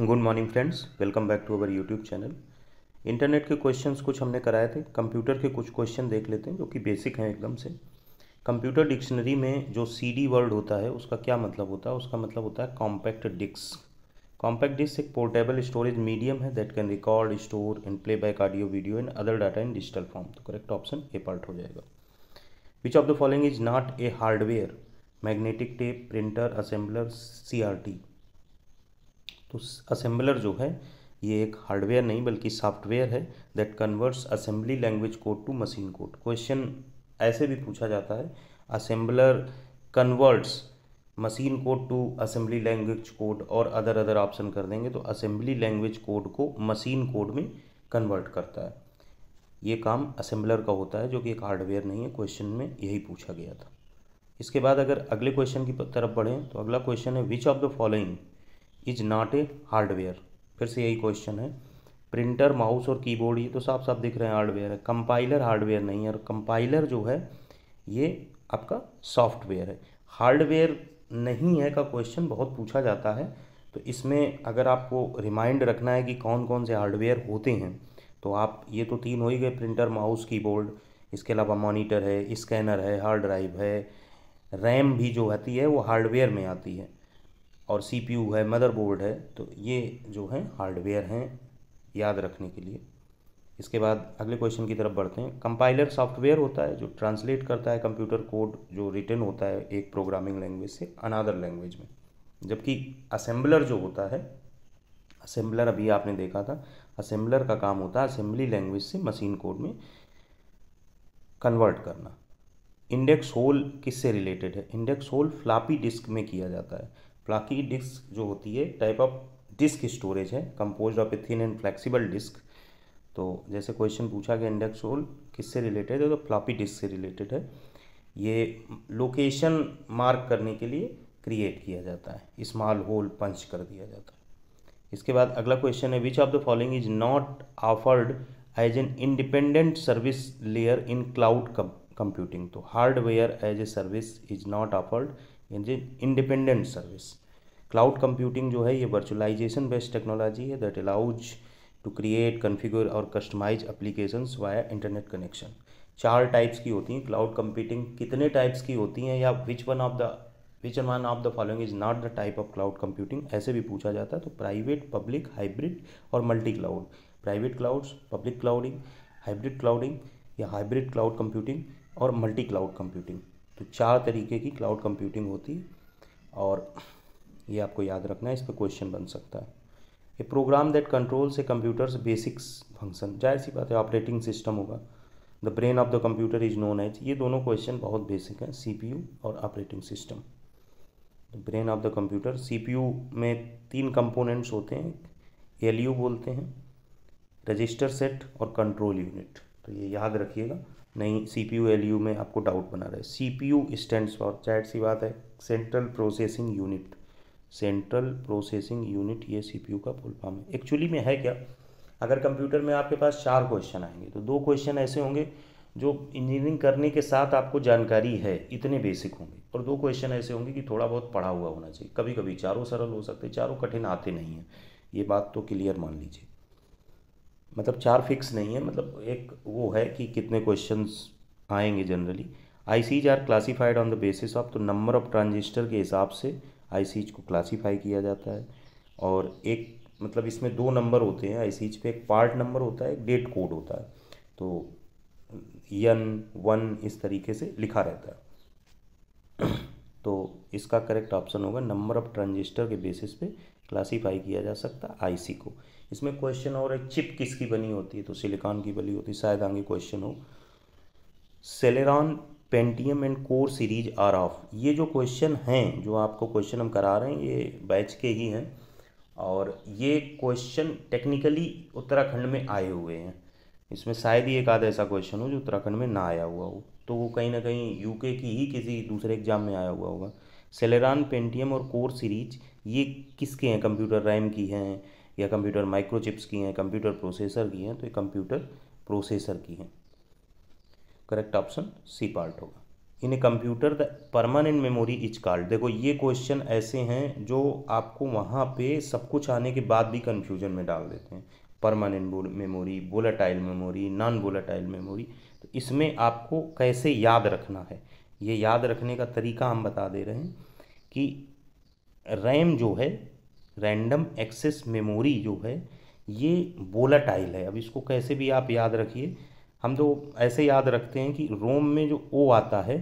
good morning friends welcome back to our YouTube channel internet के questions कुछ हमने कराए थे कंप्यूटर के कुछ क्वेश्चन देख लेते हैं जो कि बेसिक हैं एकदम से कंप्यूटर डिक्शनरी में जो सी डी वर्ड होता है उसका क्या मतलब होता है उसका मतलब होता है कॉम्पैक्ट डिक्स कॉम्पैक्ट डिस्क एक पोर्टेबल स्टोरेज मीडियम है that can record store and play back audio video in other data in digital form तो करेक्ट ऑप्शन ए पार्ट हो जाएगा which of the following is not a hardware magnetic tape printer assembler C R T तो assembler जो है ये एक hardware नहीं बल्कि सॉफ्टवेयर है that converts assembly language code to machine code question ऐसे भी पूछा जाता है assembler converts machine code to assembly language code और अदर अदर ऑप्शन कर देंगे तो असेंबली लैंग्वेज कोड को मशीन कोड में कन्वर्ट करता है ये काम असेंबलर का होता है जो कि एक हार्डवेयर नहीं है क्वेश्चन में यही पूछा गया था इसके बाद अगर अगले क्वेश्चन की तरफ बढ़ें तो अगला क्वेश्चन है which of the following is not a hardware फिर से यही क्वेश्चन है प्रिंटर माउस और कीबोर्ड ये तो साफ साफ दिख रहे हैं हार्डवेयर है कंपाइलर हार्डवेयर नहीं है और कंपाइलर जो है ये आपका सॉफ्टवेयर है हार्डवेयर नहीं है का क्वेश्चन बहुत पूछा जाता है तो इसमें अगर आपको रिमाइंड रखना है कि कौन कौन से हार्डवेयर होते हैं तो आप ये तो तीन हो ही गए प्रिंटर माउस कीबोर्ड इसके अलावा मॉनिटर है स्कैनर है हार्ड ड्राइव है रैम भी जो आती है वो हार्डवेयर में आती है और सीपीयू है मदरबोर्ड है तो ये जो है हार्डवेयर हैं याद रखने के लिए इसके बाद अगले क्वेश्चन की तरफ बढ़ते हैं कंपाइलर सॉफ्टवेयर होता है जो ट्रांसलेट करता है कंप्यूटर कोड जो रिटर्न होता है एक प्रोग्रामिंग लैंग्वेज से अनादर लैंग्वेज में जबकि असेंबलर जो होता है असेंबलर अभी आपने देखा था असेंबलर का काम होता है असेंबली लैंग्वेज से मशीन कोड में कन्वर्ट करना इंडेक्स होल किससे रिलेटेड है इंडेक्स होल फ्लापी डिस्क में किया जाता है फ्लाकी डिस्क जो होती है टाइप ऑफ डिस्क स्टोरेज है compose of a thin and flexible disk तो जैसे क्वेश्चन पूछा गया इंडेक्स रोल किससे रिलेटेड है तो फ्लापी डिस्क से रिलेटेड है ये लोकेशन मार्क करने के लिए क्रिएट किया जाता है स्मॉल होल पंच कर दिया जाता है इसके बाद अगला क्वेश्चन है which of the following is not offered as an independent service layer in cloud computing तो hardware as a service is not offered independent service cloud computing जो है ये वर्चुअलाइजेशन बेस्ड टेक्नोलॉजी है that allows to create configure और customize application via internet connection चार types की होती हैं क्लाउड कंप्यूटिंग कितने टाइप्स की होती हैं या which one of the which one of the following is not the type of cloud computing ऐसे भी पूछा जाता है तो प्राइवेट पब्लिक हाइब्रिड और multi cloud private clouds public clouding hybrid clouding या हाइब्रिड क्लाउड कंप्यूटिंग और मल्टी क्लाउड कंप्यूटिंग तो चार तरीके की क्लाउड कंप्यूटिंग होती है और ये आपको याद रखना है इस पर क्वेश्चन बन सकता है a program that controls a computer's basics function जाहिर सी बात है ऑपरेटिंग सिस्टम होगा the brain of the computer is known as ये दोनों क्वेश्चन बहुत बेसिक हैं यू और operating system brain of the computer U में तीन कंपोनेंट्स होते हैं यू बोलते हैं रजिस्टर सेट और कंट्रोल यूनिट तो ये याद रखिएगा नहीं C P U L U में आपको डाउट बना रहा है C P U stands for चैट सी बात है central processing unit central processing unit ये सी पी यू का फुल फॉर्म है एक्चुअली में है क्या अगर कंप्यूटर में आपके पास चार क्वेश्चन आएंगे तो दो क्वेश्चन ऐसे होंगे जो इंजीनियरिंग करने के साथ आपको जानकारी है इतने बेसिक होंगे और दो क्वेश्चन ऐसे होंगे कि थोड़ा बहुत पढ़ा हुआ होना चाहिए कभी कभी चारों सरल हो सकते चारों कठिन आते नहीं हैं ये बात तो क्लियर मान लीजिए मतलब चार फिक्स नहीं है मतलब एक वो है कि कितने क्वेश्चंस आएंगे generally ICs are classified on the basis of तो नंबर ऑफ ट्रांजिस्टर के हिसाब से आईसीज को क्लासीफाई किया जाता है और एक मतलब इसमें दो नंबर होते हैं आईसीज पे एक पार्ट नंबर होता है एक डेट कोड होता है तो यन वन इस तरीके से लिखा रहता है तो इसका करेक्ट ऑप्शन होगा नंबर ऑफ ट्रांजिस्टर के बेसिस पे क्लासीफाई किया जा सकता है सी को इसमें क्वेश्चन और एक चिप किसकी बनी होती है तो सिलिकॉन की बनी होती है शायद आगे क्वेश्चन हो Celeron Pentium and core series are of ये जो क्वेश्चन हैं जो आपको क्वेश्चन हम करा रहे हैं ये बैच के ही हैं और ये क्वेश्चन टेक्निकली उत्तराखंड में आए हुए हैं इसमें शायद ही एक आध ऐसा क्वेश्चन हो जो उत्तराखंड में ना आया हुआ हो तो वो कहीं ना कहीं यूके की ही किसी दूसरे एग्जाम में आया हुआ होगा सेलेरान पेंटियम और कोर सीरीज ये किसके हैं कंप्यूटर रैम की हैं या कंप्यूटर माइक्रोचिप्स की हैं कंप्यूटर प्रोसेसर की हैं तो ये कंप्यूटर प्रोसेसर की हैं करेक्ट ऑप्शन सी पार्ट होगा in a computer the permanent memory is called देखो ये क्वेश्चन ऐसे हैं जो आपको वहाँ पे सब कुछ आने के बाद भी कन्फ्यूजन में डाल देते हैं permanent memory volatile memory non volatile memory तो इसमें आपको कैसे याद रखना है ये याद रखने का तरीका हम बता दे रहे हैं कि रैम जो है रैंडम एक्सेस मेमोरी जो है ये वोलाटाइल है अब इसको कैसे भी आप याद रखिए हम तो ऐसे याद रखते हैं कि रोम में जो ओ आता है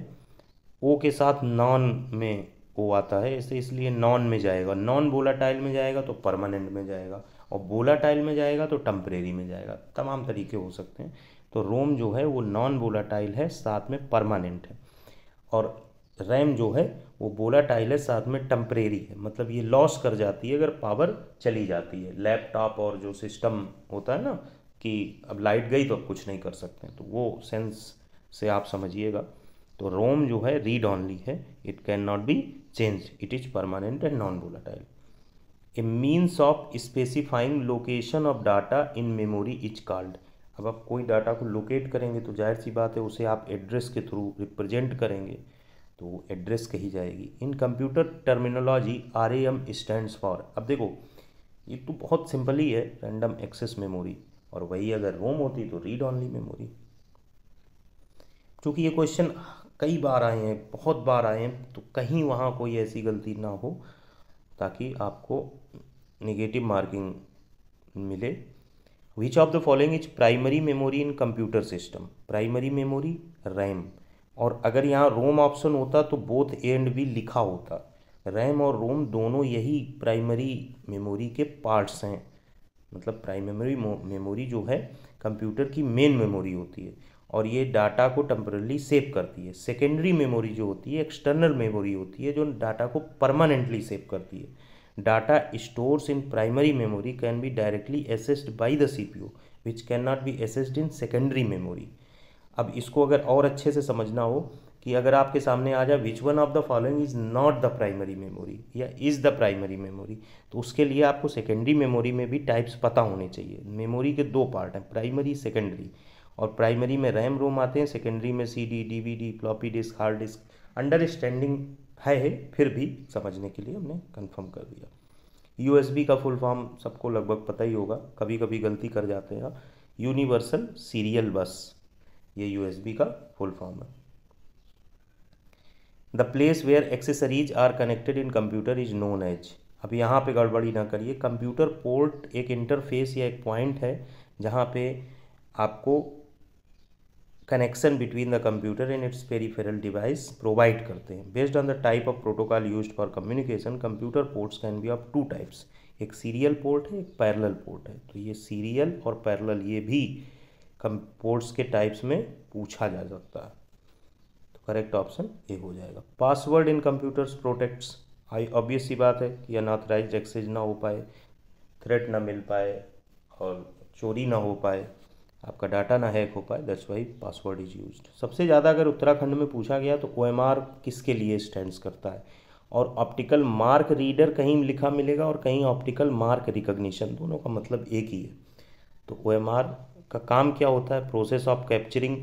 ओ के साथ नॉन में ओ आता है ऐसे इसलिए नॉन में जाएगा नॉन वोलाटाइल में जाएगा तो परमानेंट में जाएगा और वोलाटाइल में जाएगा तो टम्परेरी में जाएगा तमाम तरीके हो सकते हैं तो रोम जो है वो नॉन वोलाटाइल है साथ में परमानेंट है और रैम जो है वो बोला टाइल है साथ में टम्परेरी है मतलब ये लॉस कर जाती है अगर पावर चली जाती है लैपटॉप और जो सिस्टम होता है ना कि अब लाइट गई तो अब कुछ नहीं कर सकते तो वो सेंस से आप समझिएगा तो रोम जो है रीड ऑनली है it can not be change it is permanent and non volatile a means of specifying location of data in memory is called अब आप कोई डाटा को लोकेट करेंगे तो जाहिर सी बात है उसे आप एड्रेस के थ्रू रिप्रेजेंट करेंगे तो एड्रेस कही जाएगी in computer terminology R A M stand for अब देखो ये तो बहुत सिंपल ही है रैंडम एक्सेस मेमोरी और वही अगर रोम होती तो रीड ऑनली मेमोरी चूँकि ये क्वेश्चन कई बार आए हैं बहुत बार आए हैं तो कहीं वहाँ कोई ऐसी गलती ना हो ताकि आपको नेगेटिव मार्किंग मिले which of the following is primary memory in computer system primary memory RAM और अगर यहाँ रोम ऑप्शन होता तो बोथ ए एंड बी लिखा होता रैम और रोम दोनों यही प्राइमरी मेमोरी के पार्ट्स हैं मतलब प्राइमरी मेमोरी जो है कंप्यूटर की मेन मेमोरी होती है और ये डाटा को टम्परली सेव करती है सेकेंडरी मेमोरी जो होती है एक्सटर्नल मेमोरी होती है जो डाटा को परमानेंटली सेव करती है data stores in primary memory can be directly accessed by the C P O which can not be accessed in secondary memory अब इसको अगर और अच्छे से समझना हो कि अगर आपके सामने आ जाए which one of the following is not the primary memory या इज़ द प्राइमरी मेमोरी तो उसके लिए आपको सेकेंडरी मेमोरी में भी टाइप्स पता होने चाहिए मेमोरी के दो पार्ट हैं प्राइमरी सेकेंडरी और प्राइमरी में रैम रोम आते हैं सेकेंडरी में C D D V D floppy disk hard disk understanding है फिर भी समझने के लिए हमने कन्फर्म कर दिया बी का फुल फॉर्म सबको लगभग पता ही होगा कभी कभी गलती कर जाते हैं यूनिवर्सल सीरियल बस ये यूएसबी का फुल फॉर्म है the place where accessories are connected in computer is known as अब यहाँ पे गड़बड़ी ना करिए कंप्यूटर पोर्ट एक इंटरफेस या एक पॉइंट है जहाँ पे आपको connection between the computer and its peripheral device provide करते हैं based on the type of protocol use for communication computer ports can be of two types एक सीरियल पोर्ट है एक पैरल पोर्ट है तो ये सीरियल और पैरल ये भी कंपोर्ट्स के टाइप्स में पूछा जा सकता है तो करेक्ट ऑप्शन ए हो जाएगा password in computers protects I obvious ही बात है कि अनऑथराइज एक्सेज ना हो पाए थ्रेट ना मिल पाए और चोरी ना हो पाए आपका डाटा ना हैक हो पाए that's why password is use सबसे ज़्यादा अगर उत्तराखंड में पूछा गया तो ओ किसके लिए स्टैंड करता है और ऑप्टिकल मार्क रीडर कहीं लिखा मिलेगा और कहीं ऑप्टिकल मार्क रिकग्निशन दोनों का मतलब एक ही है तो ओ का काम क्या होता है process of capturing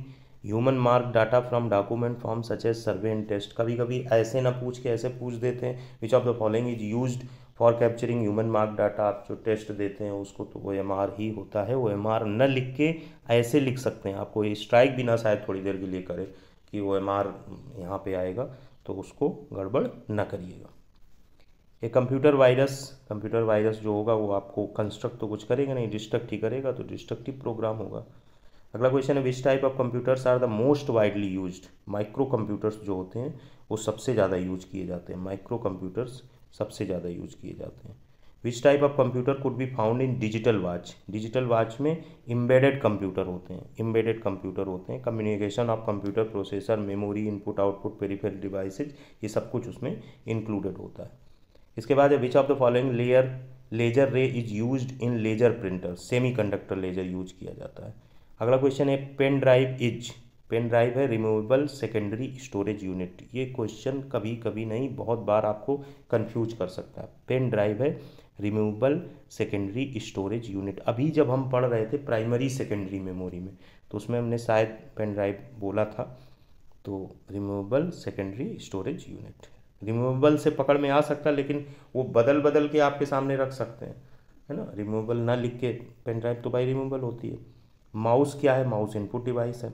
human mark data from document form such as survey and test कभी कभी ऐसे ना पूछ के ऐसे पूछ देते हैं which of the following is use for capturing human mark data आप जो टेस्ट देते हैं उसको तो वो एम आर ही होता है वो एम आर न लिख के ऐसे लिख सकते हैं आपको स्ट्राइक भी ना शायद थोड़ी देर के लिए करे कि वो एम आर यहाँ पर आएगा तो उसको गड़बड़ ना करिएगा ये कंप्यूटर वायरस कंप्यूटर वायरस जो होगा वो आपको कंस्ट्रक्ट तो कुछ करेगा नहीं डिस्ट्रक्ट ही करेगा तो डिस्ट्रक्टिव प्रोग्राम होगा अगला क्वेश्चन है which type of computers are the most widely use micro computers जो होते हैं वो सबसे ज़्यादा यूज किए जाते हैं माइक्रो कंप्यूटर्स सबसे ज़्यादा यूज किए जाते हैं which type of computer could be found in digital watch digital watch में इम्बेडेड कंप्यूटर होते हैं इम्बेडेड कंप्यूटर होते हैं communication of computer processor memory input output peripheral devices ये सब कुछ उसमें इंक्लूडेड होता है इसके बाद which of the following layer laser ray is use in laser printer semiconductor laser use किया जाता है अगला क्वेश्चन है pen drive is pen drive है रिमूवेबल सेकेंडरी स्टोरेज यूनिट ये क्वेश्चन कभी कभी नहीं बहुत बार आपको कंफ्यूज कर सकता है पेन ड्राइव है रिमूवेबल सेकेंडरी स्टोरेज यूनिट अभी जब हम पढ़ रहे थे प्राइमरी सेकेंडरी मेमोरी में तो उसमें हमने शायद पेन ड्राइव बोला था तो removable secondary storage unit removable से पकड़ में आ सकता है लेकिन वो बदल बदल के आपके सामने रख सकते हैं है ना रिमूवेबल ना लिख के पेन ड्राइव तो भाई रिमूवेबल होती है माउस क्या है माउस इनपुट डिवाइस है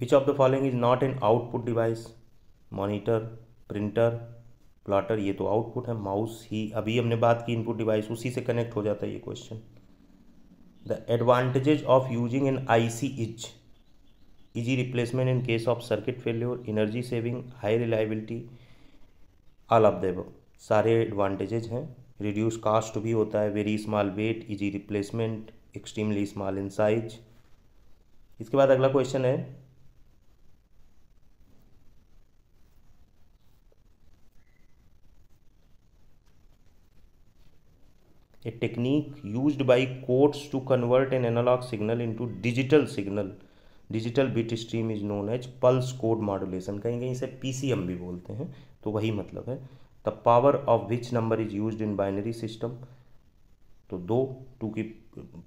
which of the following is not an output device monitor printer plotter ये तो आउटपुट है माउस ही अभी हमने बात की इनपुट डिवाइस उसी से कनेक्ट हो जाता है ये question the advantages of using an I C is easy replacement in case of circuit failure energy saving high reliability all of the सारे एडवांटेजेज हैं रिड्यूस कास्ट भी होता है very small weight easy replacement extremely small in size इसके बाद अगला question है a technique used by courts to convert an analog signal into digital signal digital bit stream is known as pulse code modulation कहीं कहीं इसे P भी बोलते हैं तो वही मतलब है the power of which number is use in binary system तो दो टू की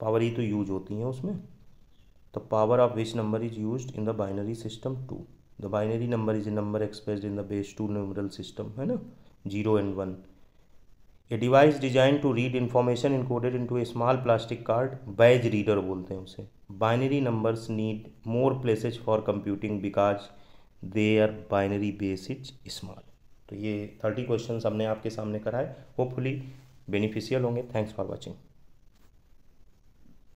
पावर ही तो यूज होती हैं उसमें the power of which number is use in the binary system two the binary number is a number express in the base two numeral system है ना zero and one a device design to read information encoded to a small plastic card badge reader बोलते हैं उसे binary numbers need more places for computing because their binary base is small तो ये thirty question हमने आपके सामने कराए hopefully beneficial होंगे थैंक्स फॉर वॉचिंग